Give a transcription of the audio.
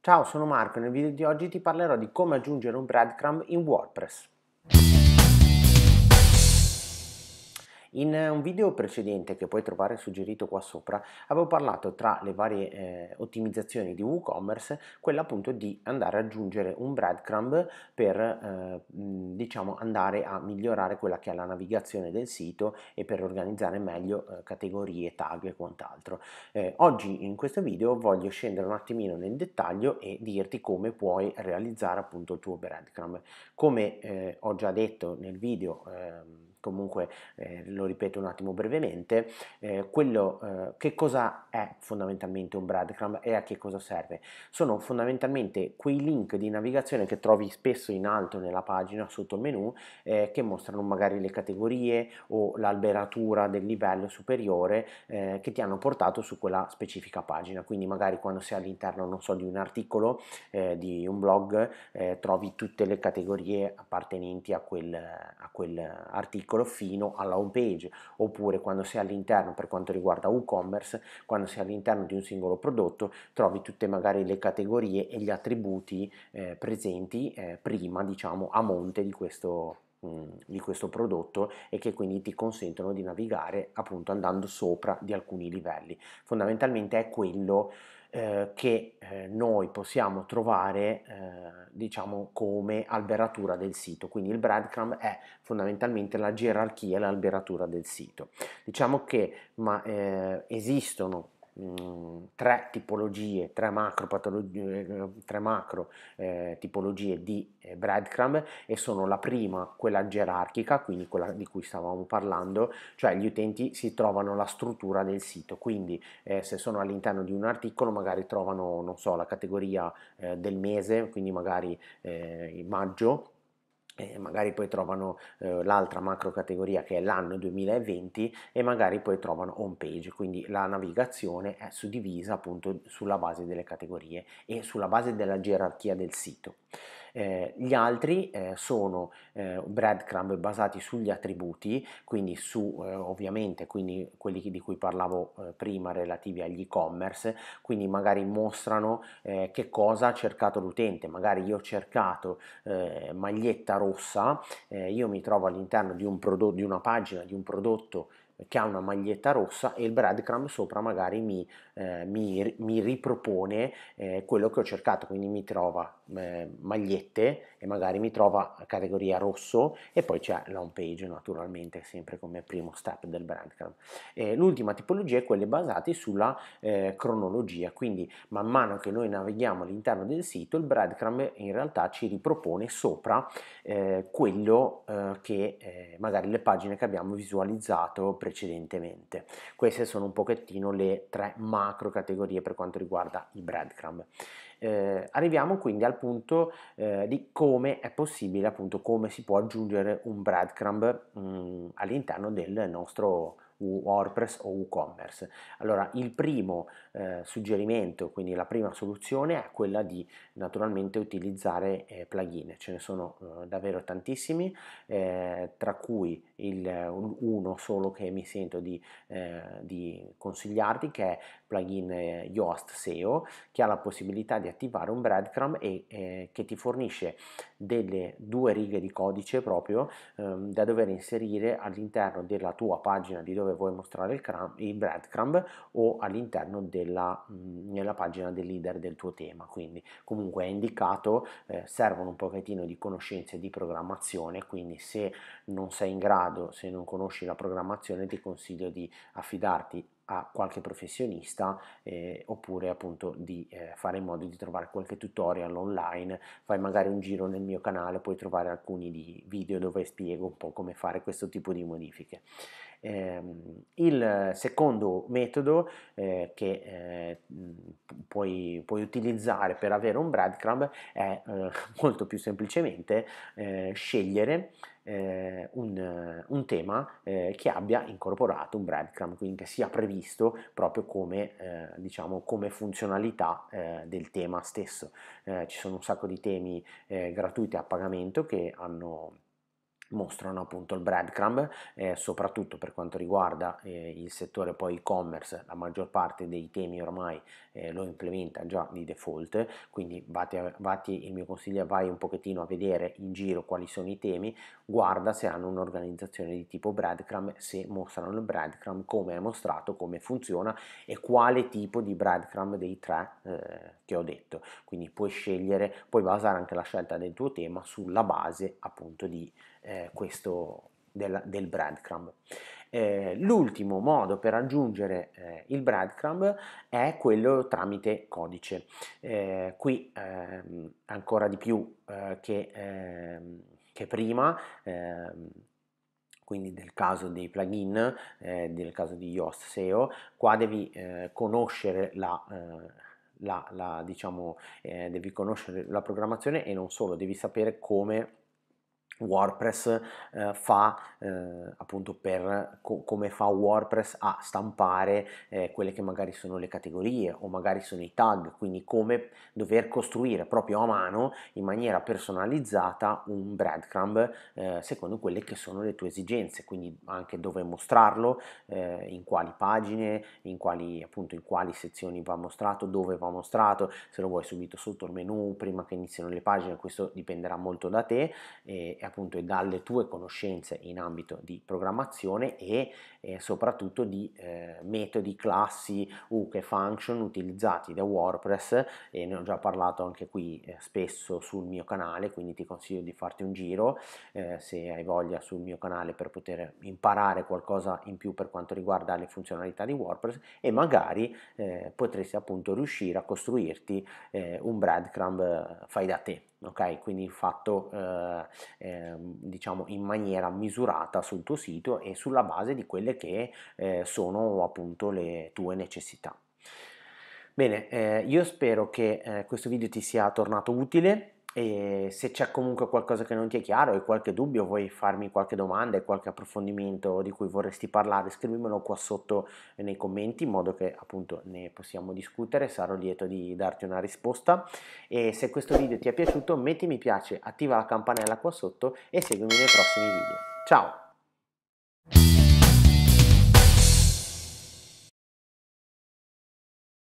Ciao, sono Marco e nel video di oggi ti parlerò di come aggiungere un breadcrumb in WordPress. In eh, un video precedente che puoi trovare suggerito qua sopra avevo parlato tra le varie eh, ottimizzazioni di WooCommerce quella appunto di andare ad aggiungere un breadcrumb per eh, diciamo andare a migliorare quella che è la navigazione del sito e per organizzare meglio eh, categorie, tag e quant'altro. Eh, oggi in questo video voglio scendere un attimino nel dettaglio e dirti come puoi realizzare appunto il tuo breadcrumb. Come eh, ho già detto nel video ehm, comunque eh, lo ripeto un attimo brevemente, eh, quello eh, che cosa è fondamentalmente un breadcrumb e a che cosa serve? Sono fondamentalmente quei link di navigazione che trovi spesso in alto nella pagina sotto il menu eh, che mostrano magari le categorie o l'alberatura del livello superiore eh, che ti hanno portato su quella specifica pagina, quindi magari quando sei all'interno non so di un articolo eh, di un blog trovi tutte le categorie appartenenti a quel, a quel articolo piccolo fino alla home page oppure quando sei all'interno per quanto riguarda WooCommerce quando sei all'interno di un singolo prodotto trovi tutte magari le categorie e gli attributi eh, presenti eh, prima diciamo a monte di questo mm, di questo prodotto e che quindi ti consentono di navigare appunto andando sopra di alcuni livelli. Fondamentalmente è quello eh, che eh, noi possiamo trovare eh, diciamo come alberatura del sito quindi il breadcrumb è fondamentalmente la gerarchia e l'alberatura del sito diciamo che ma, eh, esistono tre tipologie, tre macro, eh, tre macro eh, tipologie di eh, breadcrumb e sono la prima, quella gerarchica, quindi quella di cui stavamo parlando, cioè gli utenti si trovano la struttura del sito, quindi eh, se sono all'interno di un articolo magari trovano, non so, la categoria eh, del mese, quindi magari eh, maggio, eh, magari poi trovano eh, l'altra macro categoria che è l'anno 2020 e magari poi trovano home page, quindi la navigazione è suddivisa appunto sulla base delle categorie e sulla base della gerarchia del sito. Eh, gli altri eh, sono eh, breadcrumb basati sugli attributi, quindi su eh, ovviamente quindi quelli di cui parlavo eh, prima relativi agli e-commerce, quindi magari mostrano che cosa ha cercato l'utente, magari io ho cercato maglietta rossa, io mi trovo all'interno di, un prodotto, di una pagina di un prodotto che ha una maglietta rossa e il breadcrumb sopra magari mi, eh, mi, mi ripropone eh, quello che ho cercato, quindi mi trova eh, magliette e magari mi trova categoria rosso e poi c'è l'home page naturalmente sempre come primo step del breadcrumb. Eh, l'ultima tipologia è quella basata sulla eh, cronologia, quindi man mano che noi navighiamo all'interno del sito il breadcrumb in realtà ci ripropone sopra eh, quello che magari le pagine che abbiamo visualizzato prima precedentemente. Queste sono un pochettino le tre macro categorie per quanto riguarda i breadcrumb. Eh, arriviamo quindi al punto eh, di come è possibile, appunto, come si può aggiungere un breadcrumb mh, mm, all'interno del nostro WordPress o WooCommerce. Allora, il primo eh, suggerimento, quindi la prima soluzione è quella di naturalmente utilizzare eh, plugin, ce ne sono eh, davvero tantissimi, eh, tra cui il, uno solo che mi sento di, eh, di consigliarti che è plugin eh, Yoast SEO che ha la possibilità di attivare un breadcrumb e eh, che ti fornisce delle due righe di codice proprio ehm, da dover inserire all'interno della tua pagina di dove vuoi mostrare il, crumb, il breadcrumb o all'interno della mh, mm, pagina del leader del tuo tema. Quindi comunque è indicato, eh, servono un pochettino di conoscenze di programmazione, quindi se non sei in grado, se non conosci la programmazione ti consiglio di affidarti a qualche professionista eh, oppure appunto di eh, fare in modo di trovare qualche tutorial online, fai magari un giro nel mio canale, puoi trovare alcuni video dove spiego un po' come fare questo tipo di modifiche. Ehm, il secondo metodo eh, che eh, puoi, puoi, utilizzare per avere un breadcrumb è eh, molto più semplicemente eh, scegliere eh, un, un, tema eh, che abbia incorporato un breadcrumb, quindi che sia previsto proprio come, diciamo, come funzionalità del tema stesso. ci sono un sacco di temi gratuiti a pagamento che hanno mostrano appunto il breadcrumb, eh, soprattutto per quanto riguarda eh, il settore poi e-commerce, la maggior parte dei temi ormai eh, lo implementa già di default, quindi vate, vate, il mio consiglio vai un pochettino a vedere in giro quali sono i temi, guarda se hanno un'organizzazione di tipo breadcrumb, se mostrano il breadcrumb, come è mostrato, come funziona e quale tipo di breadcrumb dei tre eh, che ho detto, quindi puoi scegliere, puoi basare anche la scelta del tuo tema sulla base appunto di eh, questo del, del breadcrumb. Eh, l'ultimo modo per aggiungere eh, il breadcrumb è quello tramite codice. Eh, qui ehm, ancora di più eh, che, ehm, che, prima, ehm, quindi nel caso dei plugin, eh, nel caso di Yoast SEO, qua devi eh, conoscere la la, la, diciamo, eh, devi conoscere la programmazione e non solo, devi sapere come WordPress eh, fa eh, appunto per co come fa WordPress a stampare eh, quelle che magari sono le categorie o magari sono i tag, quindi come dover costruire proprio a mano in maniera personalizzata un breadcrumb eh, secondo quelle che sono le tue esigenze, quindi anche dove mostrarlo, eh, in quali pagine, in quali appunto in quali sezioni va mostrato, dove va mostrato, se lo vuoi subito sotto il menu prima che iniziano le pagine, questo dipenderà molto da te e appunto e dalle tue conoscenze in ambito di programmazione e eh, soprattutto di eh, metodi, classi, hook function utilizzati da WordPress e ne ho già parlato anche qui eh, spesso sul mio canale, quindi ti consiglio di farti un giro eh, se hai voglia sul mio canale per poter imparare qualcosa in più per quanto riguarda le funzionalità di WordPress e magari eh, potresti appunto riuscire a costruirti eh, un breadcrumb fai da te. Ok, quindi il fatto eh, Ehm, diciamo in maniera misurata sul tuo sito e sulla base di quelle che eh, sono appunto le tue necessità. Bene, eh, io spero che eh, questo video ti sia tornato utile e se c'è comunque qualcosa che non ti è chiaro e qualche dubbio, vuoi farmi qualche domanda e qualche approfondimento di cui vorresti parlare, scrivimelo qua sotto eh, nei commenti in modo che appunto ne possiamo discutere, sarò lieto di darti una risposta e se questo video ti è piaciuto metti mi piace, attiva la campanella qua sotto e seguimi nei prossimi video. Ciao!